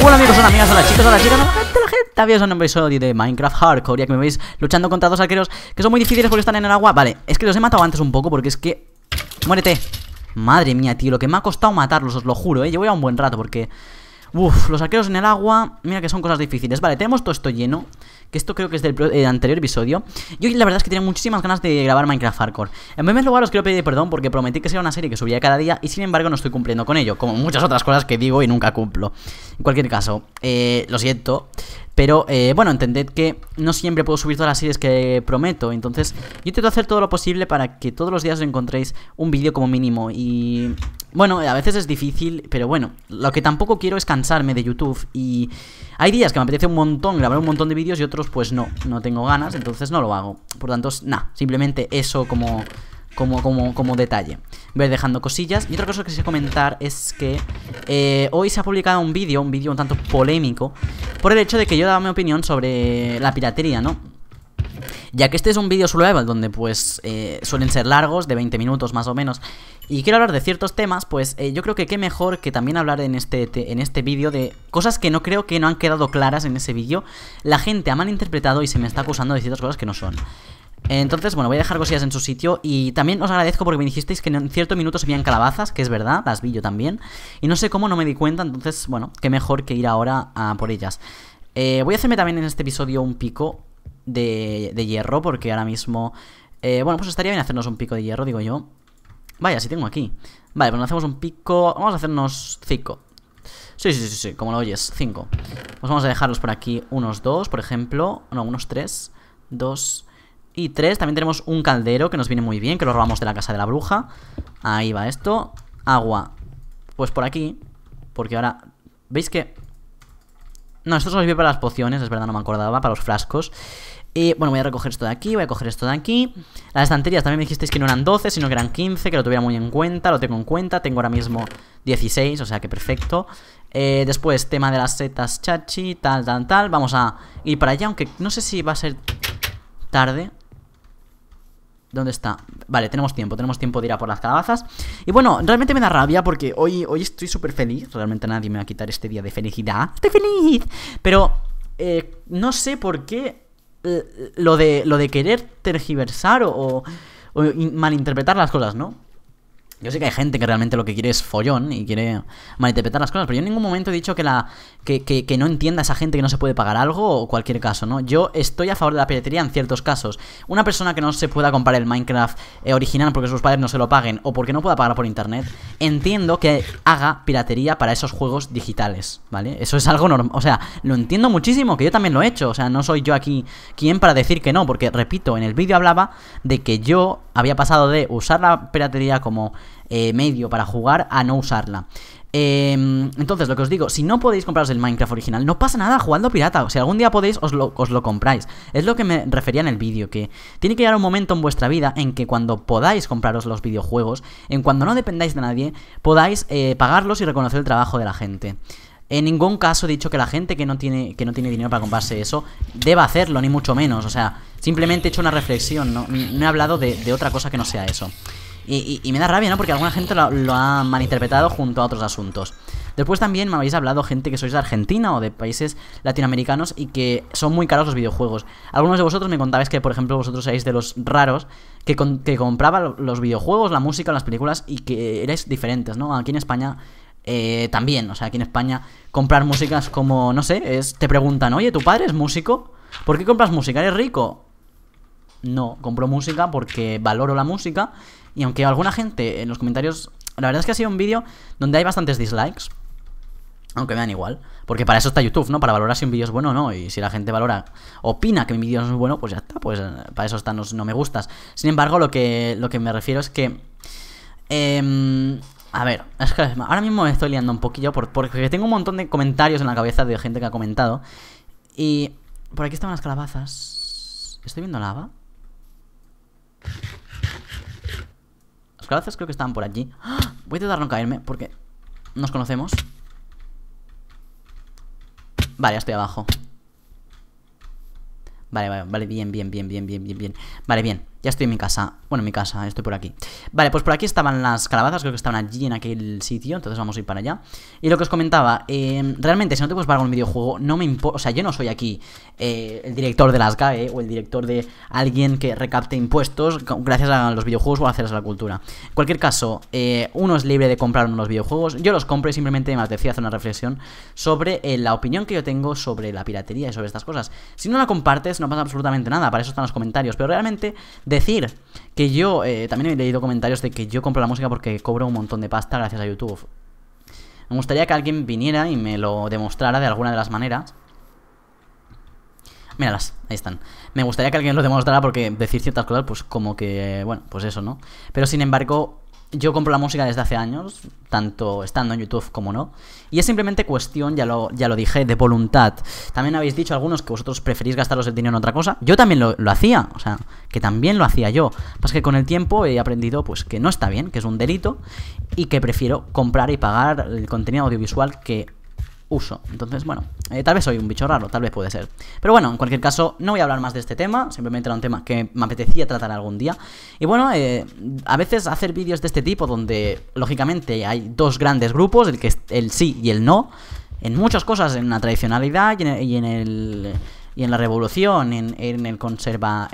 Hola amigos, hola amigas, hola chicos, hola chicas, hola gente, gente Bienvenidos un episodio de Minecraft Hardcore Ya que me veis luchando contra dos arqueros que son muy difíciles porque están en el agua Vale, es que los he matado antes un poco porque es que... ¡Muérete! Madre mía, tío, lo que me ha costado matarlos, os lo juro, eh Llevo ya a un buen rato porque... Uf, los arqueros en el agua, mira que son cosas difíciles Vale, tenemos todo esto lleno que esto creo que es del eh, anterior episodio. Yo la verdad es que tenía muchísimas ganas de grabar Minecraft Hardcore. En primer lugar os quiero pedir perdón porque prometí que sería una serie que subía cada día y sin embargo no estoy cumpliendo con ello, como muchas otras cosas que digo y nunca cumplo. En cualquier caso, eh, lo siento. Pero eh, bueno, entended que no siempre puedo subir todas las series que prometo. Entonces, yo intento hacer todo lo posible para que todos los días os encontréis un vídeo como mínimo. Y bueno, a veces es difícil, pero bueno, lo que tampoco quiero es cansarme de YouTube. Y hay días que me apetece un montón grabar un montón de vídeos y otros pues no, no tengo ganas, entonces no lo hago. Por tanto, nada, simplemente eso como como, como, como detalle. Ver dejando cosillas. Y otra cosa que sé comentar es que eh, hoy se ha publicado un vídeo, un vídeo un tanto polémico, por el hecho de que yo daba mi opinión sobre la piratería, ¿no? Ya que este es un vídeo survival donde pues eh, suelen ser largos, de 20 minutos más o menos, y quiero hablar de ciertos temas, pues eh, yo creo que qué mejor que también hablar en este, en este vídeo de cosas que no creo que no han quedado claras en ese vídeo. La gente ha malinterpretado y se me está acusando de ciertas cosas que no son. Entonces, bueno, voy a dejar cosillas en su sitio Y también os agradezco porque me dijisteis que en cierto minuto se veían calabazas Que es verdad, las vi yo también Y no sé cómo, no me di cuenta Entonces, bueno, qué mejor que ir ahora a por ellas eh, Voy a hacerme también en este episodio un pico de, hierro Porque ahora mismo... Eh, bueno, pues estaría bien hacernos un pico de hierro, digo yo Vaya, si tengo aquí Vale, pues nos hacemos un pico... Vamos a hacernos cinco Sí, sí, sí, sí, como lo oyes, cinco Pues vamos a dejarlos por aquí unos dos, por ejemplo No, unos tres, dos y tres. También tenemos un caldero que nos viene muy bien, que lo robamos de la casa de la bruja. Ahí va esto. Agua. Pues por aquí. Porque ahora... ¿Veis que...? No, esto solo sirve para las pociones, es verdad, no me acordaba, para los frascos. Y bueno, voy a recoger esto de aquí, voy a coger esto de aquí. Las estanterías también me dijisteis que no eran 12, sino que eran 15, que lo tuviera muy en cuenta, lo tengo en cuenta. Tengo ahora mismo 16, o sea que perfecto. Eh, después, tema de las setas chachi, tal, tal, tal. Vamos a ir para allá, aunque no sé si va a ser tarde. ¿Dónde está? Vale, tenemos tiempo, tenemos tiempo de ir a por las calabazas. Y bueno, realmente me da rabia porque hoy, hoy estoy súper feliz. Realmente nadie me va a quitar este día de felicidad. ¡Estoy feliz! Pero eh, no sé por qué eh, lo, de, lo de querer tergiversar o, o malinterpretar las cosas, ¿no? Yo sé que hay gente que realmente lo que quiere es follón y quiere malinterpretar las cosas, pero yo en ningún momento he dicho que la que, que, no entienda esa gente que no se puede pagar algo o cualquier caso, ¿no? Yo estoy a favor de la piratería en ciertos casos. Una persona que no se pueda comprar el Minecraft eh, original porque sus padres no se lo paguen o porque no pueda pagar por internet, entiendo que haga piratería para esos juegos digitales, ¿vale? Eso es algo normal, o sea, lo entiendo muchísimo, que yo también lo he hecho, o sea, no soy yo aquí quien para decir que no, porque repito, en el vídeo hablaba de que yo había pasado de usar la piratería como eh, medio para jugar a no usarla. Em, entonces, lo que os digo, si no podéis compraros el Minecraft original, no pasa nada jugando pirata. O si algún día podéis, os lo, os lo, compráis. Es lo que me refería en el vídeo, que tiene que llegar un momento en vuestra vida en que cuando podáis compraros los videojuegos, en cuando no dependáis de nadie, podáis eh, pagarlos y reconocer el trabajo de la gente. En ningún caso he dicho que la gente que no tiene, que no tiene dinero para comprarse eso deba hacerlo, ni mucho menos. O sea, simplemente he hecho una reflexión, no, he hablado de, de otra cosa que no sea eso. Y, me da rabia, ¿no? Porque alguna gente lo, ha malinterpretado junto a otros asuntos. Después también me habéis hablado gente que sois de Argentina o de países latinoamericanos y que son muy caros los videojuegos. Algunos de vosotros me contabais que, por ejemplo, vosotros erais de los raros que, que compraba los videojuegos, la música, las películas y que erais diferentes, ¿no? Aquí en España eh, también. O sea, aquí en España comprar músicas como, no sé, es, te preguntan, oye, ¿tu padre es músico? ¿Por qué compras música? ¿Eres rico? No, compro música porque valoro la música y aunque alguna gente en los comentarios... La verdad es que ha sido un vídeo donde hay bastantes dislikes. Aunque me dan igual. Porque para eso está YouTube, ¿no? Para valorar si un vídeo es bueno o no. Y si la gente valora, opina que mi vídeo no es bueno, pues ya está. Pues eh, para eso están los no me gustas. Sin embargo, lo que, lo que me refiero es que... Em, a ver, es que ahora mismo me estoy liando un poquillo porque tengo un montón de comentarios en la cabeza de gente que ha comentado. Y por aquí están las calabazas. ¿Estoy viendo lava? calazas creo que estaban por allí. ¡Ah! Voy a intentar no caerme porque nos conocemos. Vale, ya estoy abajo. Vale, vale, vale, bien, bien, bien, bien, bien, bien, bien. Vale, bien. Ya estoy en mi casa. Bueno, en mi casa, estoy por aquí. Vale, pues por aquí estaban las calabazas, creo que estaban allí en aquel sitio, entonces vamos a ir para allá. Y lo que os comentaba, em, realmente si no te puedes pagar un videojuego, no me importa, o sea, yo no soy aquí eh, el director de las GAE o el director de alguien que recapte impuestos gracias a los videojuegos o a a la cultura. En cualquier caso, eh, uno es libre de comprar unos videojuegos, yo los compro y simplemente más decía hacer una reflexión sobre eh, la opinión que yo tengo sobre la piratería y sobre estas cosas. Si no la compartes, no pasa absolutamente nada, para eso están los comentarios, pero realmente Decir que yo, eh, también he leído comentarios de que yo compro la música porque cobro un montón de pasta gracias a YouTube. Me gustaría que alguien viniera y me lo demostrara de alguna de las maneras. Míralas, ahí están. Me gustaría que alguien lo demostrara porque decir ciertas cosas, pues como que, bueno, pues eso, ¿no? Pero sin embargo, yo compro la música desde hace años, tanto estando en YouTube como no. Y es simplemente cuestión, ya lo, ya lo dije, de voluntad. También habéis dicho algunos que vosotros preferís gastaros el dinero en otra cosa. Yo también lo, lo hacía, o sea, que también lo hacía yo. pues que con el tiempo he aprendido pues que no está bien, que es un delito, y que prefiero comprar y pagar el contenido audiovisual que uso. Entonces, bueno, eh, tal vez soy un bicho raro, tal vez puede ser. Pero bueno, en cualquier caso, no voy a hablar más de este tema, simplemente era un tema que me apetecía tratar algún día. Y bueno, eh, a veces hacer vídeos de este tipo donde, lógicamente, hay dos grandes grupos, el, que es el sí y el no, en muchas cosas, en la tradicionalidad y en el, y en la revolución, en, el conserva...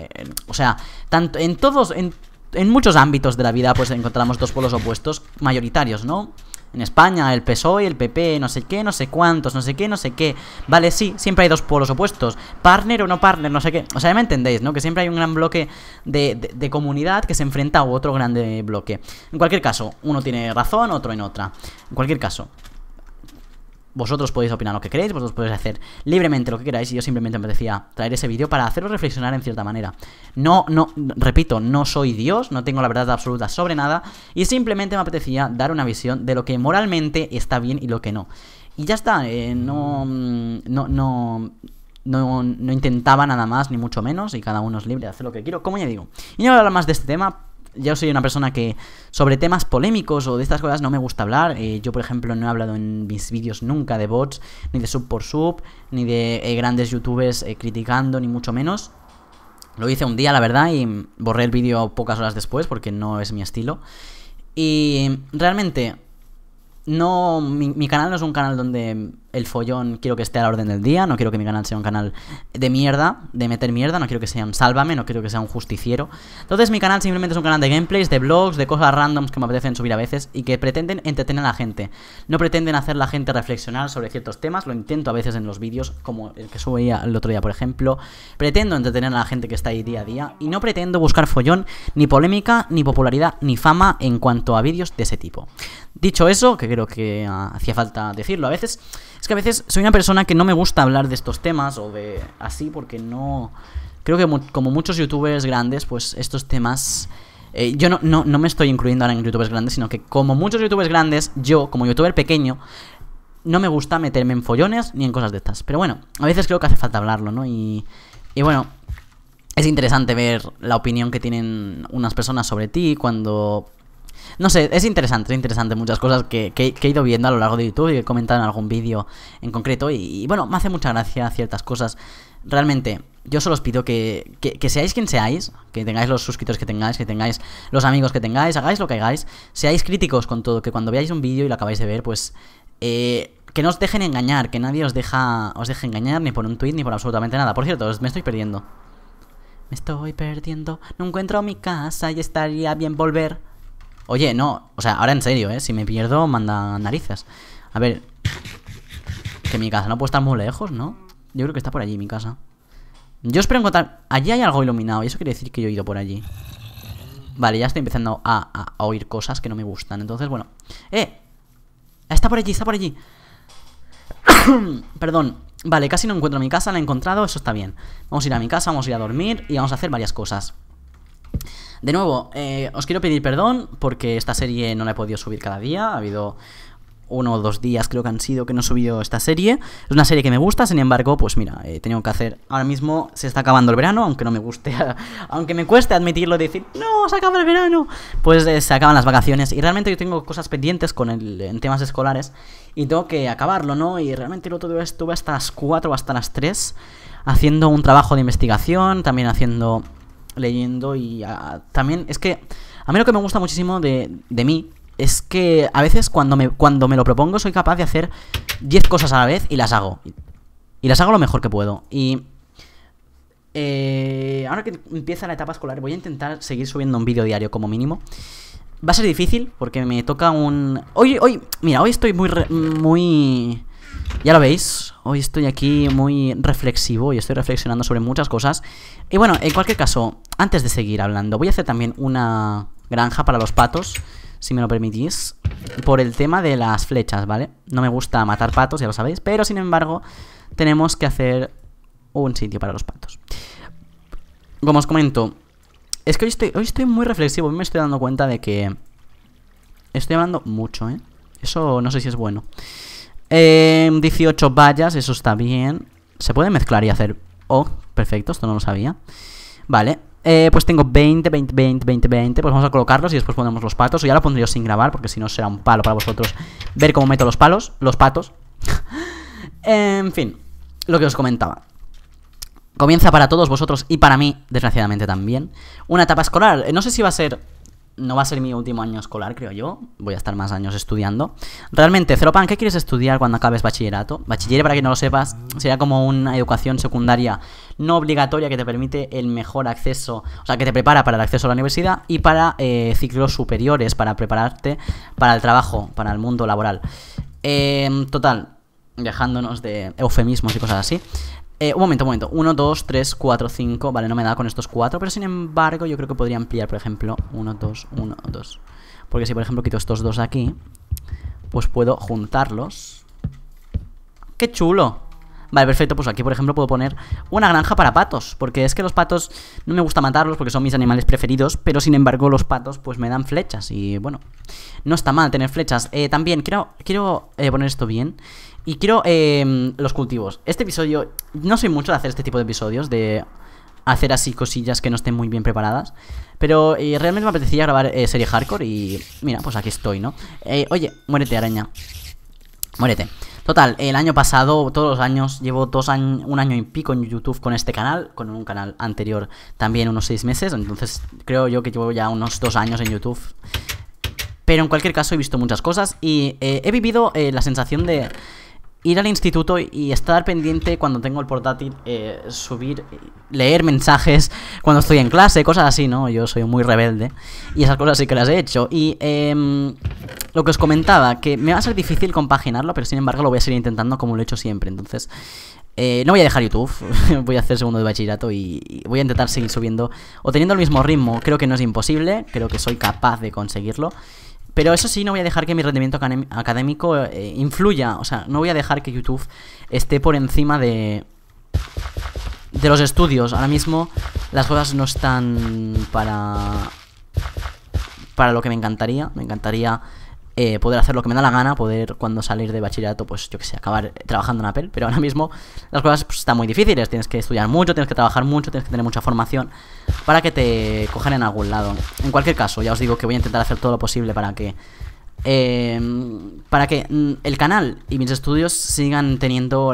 o sea, tanto en todos, en, en muchos ámbitos de la vida pues encontramos dos polos opuestos mayoritarios, ¿no? En España, el PSOE, el PP, no sé qué, no sé cuántos, no sé qué, no sé qué. Vale, sí, siempre hay dos polos opuestos. Partner o no partner, no sé qué. O sea, ya me entendéis, ¿no? Que siempre hay un gran bloque de, de, comunidad que se enfrenta a otro grande bloque. En cualquier caso, uno tiene razón, otro en otra. En cualquier caso, vosotros podéis opinar lo que queréis, vosotros podéis hacer libremente lo que queráis y yo simplemente me decía traer ese vídeo para haceros reflexionar en cierta manera. No, no, repito, no soy Dios, no tengo la verdad absoluta sobre nada y simplemente me apetecía dar una visión de lo que moralmente está bien y lo que no. Y ya está, eh, no, no, no, no, intentaba nada más ni mucho menos y cada uno es libre de hacer lo que quiero, como ya digo. Y no voy a hablar más de este tema yo soy una persona que sobre temas polémicos o de estas cosas no me gusta hablar. Eh, yo, por ejemplo, no he hablado en mis vídeos nunca de bots, ni de sub por sub, ni de eh, grandes youtubers eh, criticando, ni mucho menos. Lo hice un día, la verdad, y borré el vídeo pocas horas después porque no es mi estilo. Y realmente, no, mi canal no es un canal donde el follón quiero que esté a la orden del día, no quiero que mi canal sea un canal de mierda, de meter mierda, no quiero que sea un sálvame, no quiero que sea un justiciero. Entonces mi canal simplemente es un canal de gameplays, de blogs, de cosas randoms que me apetecen subir a veces y que pretenden entretener a la gente. No pretenden hacer la gente reflexionar sobre ciertos temas, lo intento a veces en los vídeos, como el que subía el otro día, por ejemplo. Pretendo entretener a la gente que está ahí día a día y no pretendo buscar follón, ni polémica, ni popularidad, ni fama en cuanto a vídeos de ese tipo. Dicho eso, que creo que ah, hacía falta decirlo a veces, es que a veces soy una persona que no me gusta hablar de estos temas o de así porque no... Creo que como muchos youtubers grandes, pues estos temas... Eh, yo no, me estoy incluyendo ahora en youtubers grandes, sino que como muchos youtubers grandes, yo como youtuber pequeño, no me gusta meterme en follones ni en cosas de estas. Pero bueno, a veces creo que hace falta hablarlo, ¿no? Y, y bueno, es interesante ver la opinión que tienen unas personas sobre ti cuando no sé, es interesante, es interesante muchas cosas que, he ido viendo a lo largo de YouTube y que he comentado en algún vídeo en concreto. Y, bueno, me hace mucha gracia ciertas cosas. Realmente, yo solo os pido que, seáis quien seáis, que tengáis los suscriptores que tengáis, que tengáis los amigos que tengáis, hagáis lo que hagáis, seáis críticos con todo, que cuando veáis un vídeo y lo acabáis de ver, pues... Eh, que no os dejen engañar, que nadie os deja os deje engañar ni por un tweet ni por absolutamente nada. Por cierto, me estoy perdiendo. Me estoy perdiendo, no encuentro mi casa y estaría bien volver. Oye, no, o sea, ahora en serio, ¿eh? Si me pierdo, manda narices. A ver, que mi casa no puede estar muy lejos, ¿no? Yo creo que está por allí mi casa. Yo espero encontrar... Allí hay algo iluminado y eso quiere decir que yo he ido por allí. Vale, ya estoy empezando a, oír cosas que no me gustan. Entonces, bueno. ¡Eh! Está por allí, está por allí. Perdón. Vale, casi no encuentro mi casa, la he encontrado, eso está bien. Vamos a ir a mi casa, vamos a ir a dormir y vamos a hacer varias cosas. De nuevo, eh, os quiero pedir perdón porque esta serie no la he podido subir cada día. Ha habido uno o dos días creo que han sido que no he subido esta serie. Es una serie que me gusta, sin embargo, pues mira, he eh, tenido que hacer... Ahora mismo se está acabando el verano, aunque no me guste, aunque me cueste admitirlo, y decir, no, se acaba el verano. Pues eh, se acaban las vacaciones y realmente yo tengo cosas pendientes con en temas escolares y tengo que acabarlo, ¿no? Y realmente lo otro día estuve hasta las 4 o hasta las 3 haciendo un trabajo de investigación, también haciendo leyendo y ah, también es que a mí lo que me gusta muchísimo de, de mí es que a veces cuando me, cuando me lo propongo soy capaz de hacer 10 cosas a la vez y las hago. Y las hago lo mejor que puedo. Y eh, ahora que empieza la etapa escolar, voy a intentar seguir subiendo un vídeo diario como mínimo. Va a ser difícil porque me toca un... Hoy, hoy, mira, hoy estoy muy... muy ya lo veis, hoy estoy aquí muy reflexivo y estoy reflexionando sobre muchas cosas. Y bueno, en cualquier caso, antes de seguir hablando, voy a hacer también una granja para los patos, si me lo permitís, por el tema de las flechas, ¿vale? No me gusta matar patos, ya lo sabéis, pero sin embargo, tenemos que hacer un sitio para los patos. Como os comento, es que hoy estoy, muy reflexivo, me estoy dando cuenta de que estoy hablando mucho, ¿eh? Eso no sé si es bueno. 18 em, vallas, eso está bien. Se puede mezclar y hacer... Oh, perfecto, esto no lo sabía. Vale, eh, pues tengo 20, 20, 20, 20, 20. Pues vamos a colocarlos y después ponemos los patos. O ya lo pondría sin grabar, porque si no será un palo para vosotros ver cómo meto los palos, los patos. en fin, lo que os comentaba. Comienza para todos vosotros y para mí, desgraciadamente también, una etapa escolar. No sé si va a ser no va a ser mi último año escolar, creo yo. Voy a estar más años estudiando. Realmente, Zeropan, ¿qué quieres estudiar cuando acabes bachillerato? Bachiller, para que no lo sepas, sería como una educación secundaria no obligatoria que te permite el mejor acceso, o sea, que te prepara para el acceso a la universidad y para eh, ciclos superiores, para prepararte para el trabajo, para el mundo laboral. Em, total, dejándonos de eufemismos y cosas así. Eh, un momento, un momento. 1, 2, 3, 4, 5. Vale, no me da con estos 4. Pero sin embargo, yo creo que podría ampliar, por ejemplo, 1, 2, 1, 2. Porque si, por ejemplo, quito estos dos aquí, pues puedo juntarlos. ¡Qué chulo! Vale, perfecto, pues aquí por ejemplo puedo poner una granja para patos, porque es que los patos no me gusta matarlos porque son mis animales preferidos, pero sin embargo los patos pues me dan flechas y bueno, no está mal tener flechas. Eh, también quiero, quiero eh, poner esto bien, y quiero em, los cultivos. Este episodio, no soy mucho de hacer este tipo de episodios, de hacer así cosillas que no estén muy bien preparadas. Pero eh, realmente me apetecía grabar eh, serie hardcore y mira, pues aquí estoy, ¿no? Eh, oye, muérete araña. Muérete. Total, el año pasado, todos los años, llevo dos un año y pico en YouTube con este canal, con un canal anterior también unos seis meses, entonces creo yo que llevo ya unos dos años en YouTube. Pero en cualquier caso he visto muchas cosas y he vivido la sensación de ir al instituto y estar pendiente cuando tengo el portátil, eh, subir, leer mensajes cuando estoy en clase, cosas así, ¿no? Yo soy muy rebelde y esas cosas sí que las he hecho. Y em, lo que os comentaba, que me va a ser difícil compaginarlo, pero sin embargo lo voy a seguir intentando como lo he hecho siempre. Entonces, eh, no voy a dejar YouTube, voy a hacer segundo de bachillerato y, voy a intentar seguir subiendo o teniendo el mismo ritmo. Creo que no es imposible, creo que soy capaz de conseguirlo. Pero eso sí, no voy a dejar que mi rendimiento académico eh, influya. O sea, no voy a dejar que YouTube esté por encima de. de los estudios. Ahora mismo las cosas no están para. para lo que me encantaría. Me encantaría eh, poder hacer lo que me da la gana, poder cuando salir de bachillerato, pues yo que sé, acabar trabajando en Apple, pero ahora mismo las cosas pues, están muy difíciles, tienes que estudiar mucho, tienes que trabajar mucho, tienes que tener mucha formación para que te cojan en algún lado. En cualquier caso, ya os digo que voy a intentar hacer todo lo posible para que... Em, para que mm, el canal y mis estudios sigan teniendo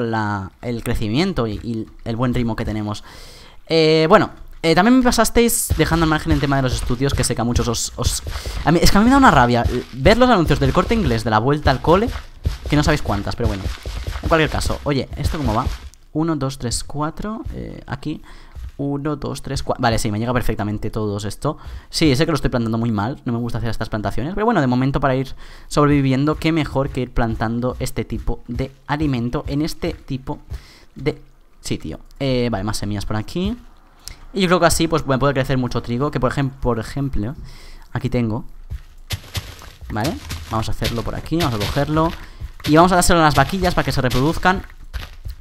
el crecimiento y, el buen ritmo que tenemos. Eh, bueno, eh, también me pasasteis dejando al margen el tema de los estudios, que sé que a muchos os... es que a mí me da una rabia eh, ver los anuncios del corte inglés de la vuelta al cole, que no sabéis cuántas, pero bueno. En cualquier caso, oye, ¿esto cómo va? 1, 2, 3, 4, aquí. 1, 2, 3, 4. Vale, sí, me llega perfectamente todo esto. Sí, sé que lo estoy plantando muy mal, no me gusta hacer estas plantaciones, pero bueno, de momento para ir sobreviviendo, qué mejor que ir plantando este tipo de alimento en este tipo de sitio. Eh, vale, más semillas por aquí. Y yo creo que así pues me puede crecer mucho trigo. Que por, ejemplo por ejemplo, aquí tengo. ¿Vale? Vamos a hacerlo por aquí, vamos a cogerlo. Y vamos a dárselo a las vaquillas para que se reproduzcan.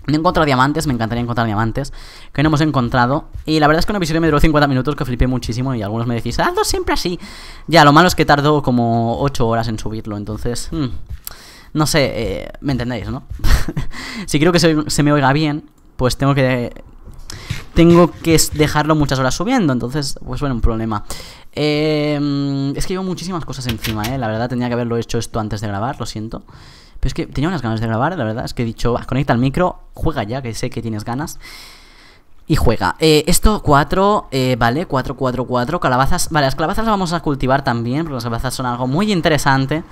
No encontrado diamantes, me encantaría encontrar diamantes Que no hemos encontrado Y la verdad es que una visión me duró 50 minutos que flipé muchísimo Y algunos me decís, ah, hazlo siempre así Ya, lo malo es que tardó como 8 horas en subirlo Entonces, hmm, no sé, eh, me entendéis, ¿no? si quiero que se me oiga bien Pues tengo que tengo que dejarlo muchas horas subiendo. Entonces, pues bueno, un problema. Em, es que llevo muchísimas cosas encima, ¿eh? La verdad, tenía que haberlo hecho esto antes de grabar, lo siento. Pero es que tenía unas ganas de grabar, la verdad. Es que he dicho, conecta el micro, juega ya, que sé que tienes ganas. Y juega. Eh, esto 4, eh, vale, 4, 4, 4. Calabazas. Vale, las calabazas las vamos a cultivar también, porque las calabazas son algo muy interesante.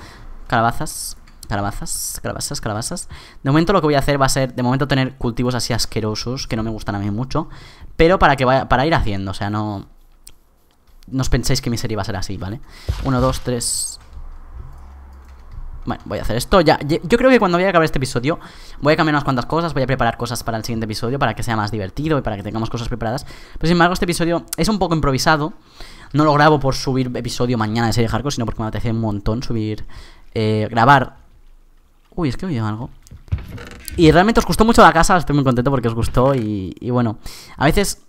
Calabazas. Calabazas, calabazas, calabazas. De momento lo que voy a hacer va a ser, de momento, tener cultivos así asquerosos, que no me gustan a mí mucho. Pero para que vaya, para ir haciendo, o sea, no... No os penséis que mi serie va a ser así, ¿vale? Uno, dos, tres... Bueno, voy a hacer esto ya. Yo creo que cuando voy a acabar este episodio voy a cambiar unas cuantas cosas, voy a preparar cosas para el siguiente episodio para que sea más divertido y para que tengamos cosas preparadas. Pero sin embargo, este episodio es un poco improvisado. No lo grabo por subir episodio mañana de serie hardcore, sino porque me apetece un montón subir, eh, grabar Uy, es que oído algo. Y realmente os gustó mucho la casa, estoy muy contento porque os gustó y, bueno, a veces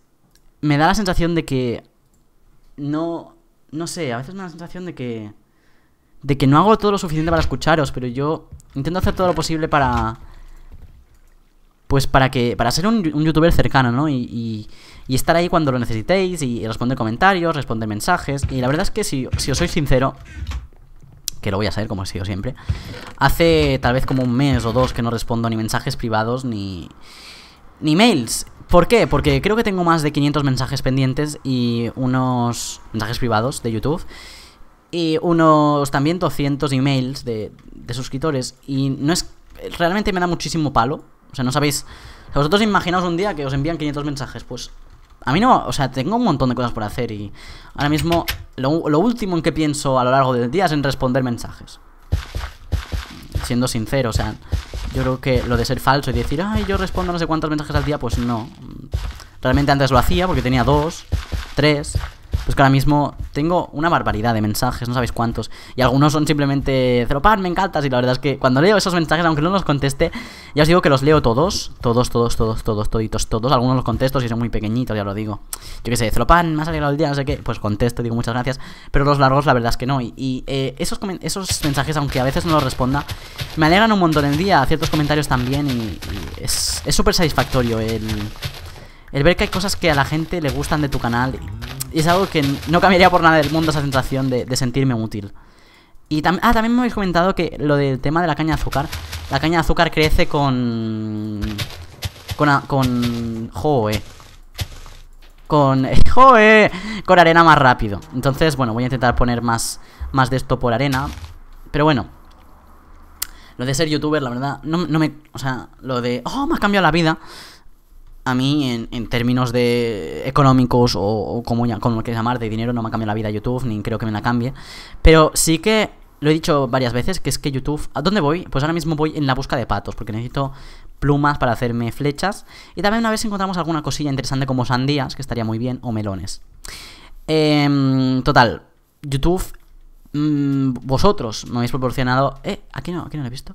me da la sensación de que no, no sé, a veces me da la sensación de que, de que no hago todo lo suficiente para escucharos, pero yo intento hacer todo lo posible para, pues para que, para ser un, youtuber cercano, ¿no? Y, estar ahí cuando lo necesitéis y responder comentarios, responder mensajes y la verdad es que si, si os soy sincero, que lo voy a saber como he sido siempre. Hace tal vez como un mes o dos que no respondo ni mensajes privados ni, ni mails. ¿Por qué? Porque creo que tengo más de 500 mensajes pendientes y unos mensajes privados de YouTube y unos también 200 emails de, de suscriptores y no es realmente me da muchísimo palo. O sea, no sabéis. vosotros imaginaos un día que os envían 500 mensajes, pues a mí no, o sea, tengo un montón de cosas por hacer y ahora mismo lo, último en que pienso a lo largo del día es en responder mensajes. Siendo sincero, o sea, yo creo que lo de ser falso y decir, ay, yo respondo no sé cuántos mensajes al día, pues no. Realmente antes lo hacía porque tenía dos, tres, pues que ahora mismo tengo una barbaridad de mensajes, no sabéis cuántos. Y algunos son simplemente, Zeropan, me encantas. Y la verdad es que cuando leo esos mensajes, aunque no los conteste, ya os digo que los leo todos. Todos, todos, todos, todos, toditos, todos. Algunos los contesto si son muy pequeñitos, ya lo digo. Yo qué sé, Zeropan, me ha salido el día, no sé qué. Pues contesto, digo muchas gracias. Pero los largos, la verdad es que no. Y, eh, esos, esos mensajes, aunque a veces no los responda, me alegran un montón el día. Ciertos comentarios también. Y, es súper satisfactorio el el ver que hay cosas que a la gente le gustan de tu canal. Y es algo que no cambiaría por nada del mundo esa sensación de, sentirme útil. Y ah, también me habéis comentado que lo del tema de la caña de azúcar. La caña de azúcar crece con... Con... Con... Joe. Con... Joe. Con arena más rápido. Entonces, bueno, voy a intentar poner más, más de esto por arena. Pero bueno. Lo de ser youtuber, la verdad, no, no me... O sea, lo de... Oh, me ha cambiado la vida a mí en, términos de económicos o, como, lo quieras llamar, de dinero, no me ha cambiado la vida YouTube, ni creo que me la cambie. Pero sí que lo he dicho varias veces, que es que YouTube... ¿A dónde voy? Pues ahora mismo voy en la busca de patos, porque necesito plumas para hacerme flechas. Y también una vez encontramos alguna cosilla interesante como sandías, que estaría muy bien, o melones. Em, total, YouTube, mm, vosotros me habéis proporcionado... Eh, aquí no, aquí no lo he visto.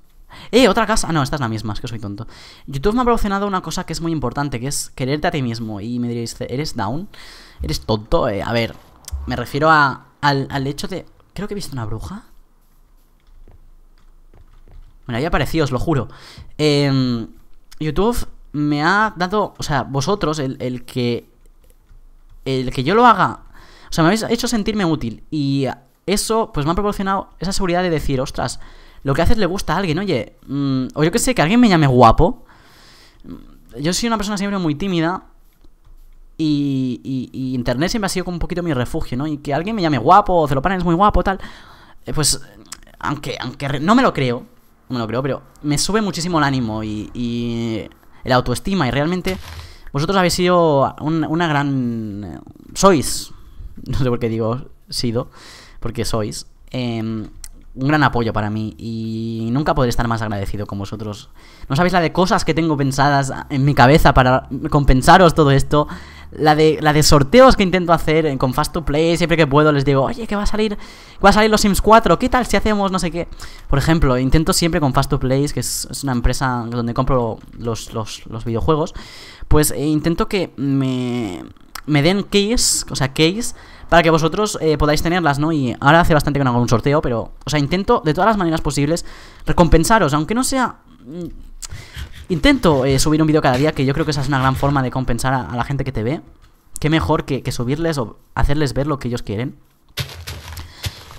¡Eh! Otra casa. Ah, no, esta es la misma, es que soy tonto. YouTube me ha proporcionado una cosa que es muy importante, que es quererte a ti mismo. Y me diréis, ¿eres down? ¿Eres tonto? Eh, a ver, me refiero al, al hecho de... Creo que he visto una bruja. Bueno, había parecido, os lo juro. Em, YouTube me ha dado. O sea, vosotros, el, el, que. El que yo lo haga. O sea, me habéis hecho sentirme útil. Y eso, pues me ha proporcionado esa seguridad de decir, ostras, lo que haces le gusta a alguien, oye, mm, o yo que sé, que alguien me llame guapo. Yo soy una persona siempre muy tímida y, y, internet siempre ha sido como un poquito mi refugio, ¿no? Y que alguien me llame guapo, o Celopan es muy guapo, tal. Eh, pues, aunque, aunque no me lo creo, no me lo creo, pero me sube muchísimo el ánimo y, y La autoestima y realmente vosotros habéis sido una gran... sois, no sé por qué digo sido, porque sois. Eh, un gran apoyo para mí y nunca podré estar más agradecido con vosotros. No sabéis la de cosas que tengo pensadas en mi cabeza para compensaros todo esto, la de, la de sorteos que intento hacer con Fast to Play, siempre que puedo les digo, oye, que va a salir, va a salir los Sims 4, ¿qué tal si hacemos no sé qué? Por ejemplo, intento siempre con Fast to Play, que es, una empresa donde compro los, los, los videojuegos, pues eh, intento que me, me den keys, o sea, keys para que vosotros eh, podáis tenerlas, ¿no? Y ahora hace bastante que no hago un sorteo, pero, o sea, intento de todas las maneras posibles recompensaros, aunque no sea... Mm, intento eh, subir un vídeo cada día, que yo creo que esa es una gran forma de compensar a, la gente que te ve. Qué mejor que, subirles o hacerles ver lo que ellos quieren.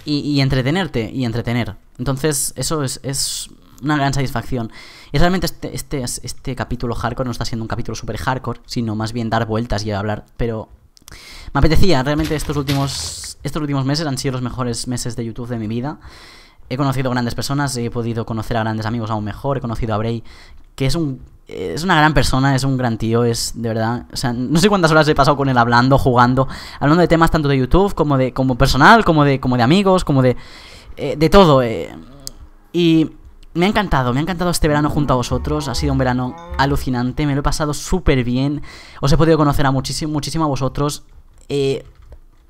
Y, entretenerte, y entretener. Entonces, eso es, es una gran satisfacción. Y realmente este, este, este capítulo hardcore no está siendo un capítulo super hardcore, sino más bien dar vueltas y hablar, pero me apetecía, realmente estos últimos, estos últimos meses han sido los mejores meses de YouTube de mi vida. He conocido grandes personas, he podido conocer a grandes amigos aún mejor, he conocido a Bray, que es un es una gran persona, es un gran tío, es de verdad. O sea, no sé cuántas horas he pasado con él hablando, jugando, hablando de temas tanto de YouTube como de como personal, como de como de amigos, como de eh, de todo. Eh. Y me ha encantado, me ha encantado este verano junto a vosotros. Ha sido un verano alucinante, me lo he pasado súper bien. Os he podido conocer a muchísimo, muchísimo a vosotros. Eh,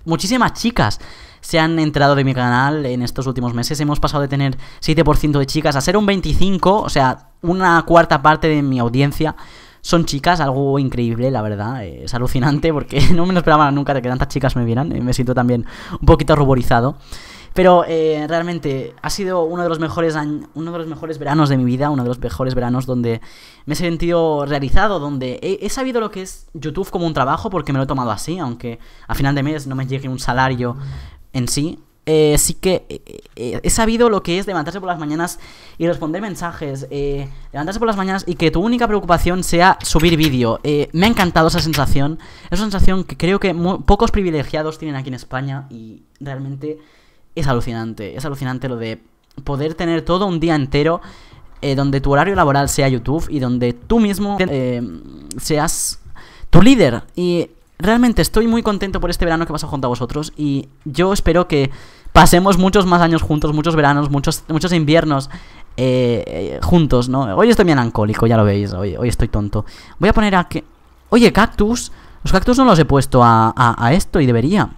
muchísimas chicas se han entrado de mi canal en estos últimos meses. Hemos pasado de tener 7% de chicas a ser un 25%, o sea, una cuarta parte de mi audiencia. Son chicas, algo increíble, la verdad. Eh, es alucinante porque no me lo esperaba nunca de que tantas chicas me vieran. Eh, me siento también un poquito ruborizado. Pero eh, realmente ha sido uno de, los mejores uno de los mejores veranos de mi vida, uno de los mejores veranos donde me he sentido realizado, donde he, sabido lo que es YouTube como un trabajo porque me lo he tomado así, aunque a final de mes no me llegue un salario en sí, eh, sí que eh, eh, he sabido lo que es levantarse por las mañanas y responder mensajes, levantarse por las mañanas y que tu única preocupación sea subir vídeo. me ha encantado esa sensación, es una sensación que creo que pocos privilegiados tienen aquí en España y realmente es alucinante. Es alucinante lo de poder tener todo un día entero eh, donde tu horario laboral sea YouTube y donde tú mismo eh, seas tu líder. Y realmente estoy muy contento por este verano que paso junto a vosotros y yo espero que pasemos muchos más años juntos, muchos veranos, muchos, muchos inviernos eh, juntos, ¿no? Hoy estoy bien melancólico, ya lo veis, hoy, hoy estoy tonto. Voy a poner a que... Oye, cactus. Los cactus no los he puesto a esto y debería.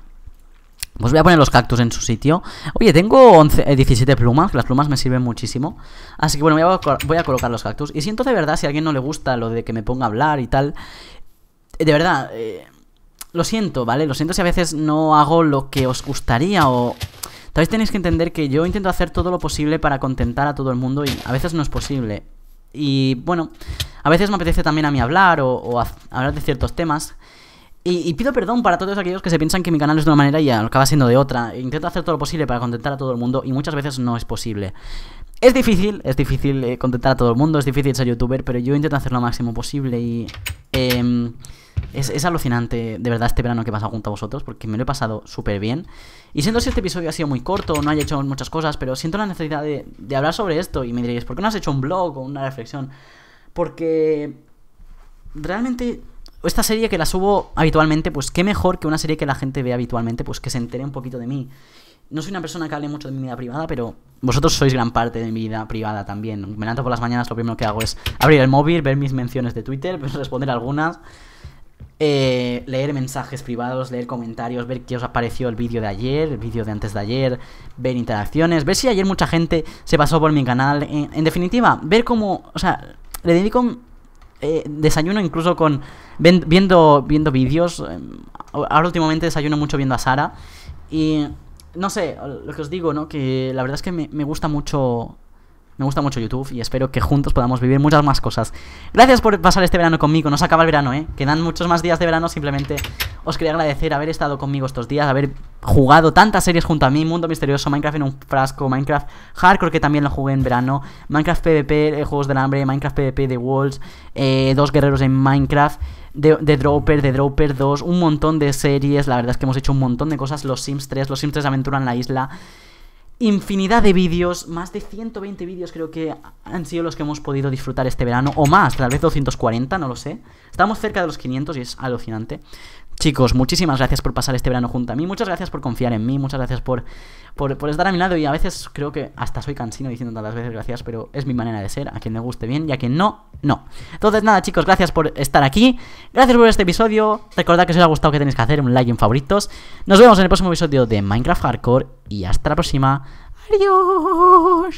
Pues voy a poner los cactus en su sitio. Oye, tengo 11, 17 eh, plumas. Las plumas me sirven muchísimo. Así que bueno, voy a, colocar los cactus. Y siento de verdad, si a alguien no le gusta lo de que me ponga a hablar y tal. Eh, de verdad, eh, lo siento, ¿vale? Lo siento si a veces no hago lo que os gustaría o... Tal vez tenéis que entender que yo intento hacer todo lo posible para contentar a todo el mundo y a veces no es posible. Y bueno, a veces me apetece también a mí hablar o, hablar de ciertos temas. Y, pido perdón para todos aquellos que se piensan que mi canal es de una manera y acaba siendo de otra. Intento hacer todo lo posible para contentar a todo el mundo y muchas veces no es posible. Es difícil, es difícil eh, contentar a todo el mundo, es difícil ser youtuber, pero yo intento hacer lo máximo posible y... Em, es, alucinante, de verdad, este verano que he pasado junto a vosotros, porque me lo he pasado súper bien. Y siento si este episodio ha sido muy corto, no haya hecho muchas cosas, pero siento la necesidad de, de hablar sobre esto y me diréis, ¿por qué no has hecho un blog o una reflexión? Porque realmente esta serie que la subo habitualmente, pues qué mejor que una serie que la gente ve habitualmente, pues que se entere un poquito de mí. No soy una persona que hable mucho de mi vida privada, pero vosotros sois gran parte de mi vida privada también. Me levanto por las mañanas, lo primero que hago es abrir el móvil, ver mis menciones de Twitter, responder algunas, eh, leer mensajes privados, leer comentarios, ver qué os apareció el vídeo de ayer, el vídeo de antes de ayer, ver interacciones, ver si ayer mucha gente se pasó por mi canal. en definitiva, ver cómo, o sea, le dedico eh, desayuno incluso con viendo viendo vídeos. Em, ahora últimamente desayuno mucho viendo a Sara y no sé, lo que os digo, ¿no? Que la verdad es que me gusta mucho me gusta mucho YouTube y espero que juntos podamos vivir muchas más cosas. Gracias por pasar este verano conmigo. No se acaba el verano, ¿eh? Quedan muchos más días de verano. Simplemente os quería agradecer haber estado conmigo estos días, haber jugado tantas series junto a mí. Mundo Misterioso, Minecraft en un frasco, Minecraft Hardcore, que también lo jugué en verano, Minecraft PvP, eh, Juegos del Hambre, Minecraft PvP, The Walls, eh, Dos Guerreros en Minecraft. De, Dropper, de Dropper 2, un montón de series, la verdad es que hemos hecho un montón de cosas, los Sims 3, los Sims 3 Aventura en la Isla, infinidad de vídeos, más de 120 vídeos creo que han sido los que hemos podido disfrutar este verano, o más, tal vez 240, no lo sé. Estamos cerca de los 500 y es alucinante. Chicos, muchísimas gracias por pasar este verano junto a mí, muchas gracias por confiar en mí, muchas gracias por, por, estar a mi lado y a veces creo que hasta soy cansino diciendo tantas veces gracias, pero es mi manera de ser, a quien le guste bien y a quien no, no. Entonces nada chicos, gracias por estar aquí, gracias por este episodio, recordad que si os ha gustado que tenéis que hacer un like en favoritos, nos vemos en el próximo episodio de Minecraft Hardcore y hasta la próxima, adiós.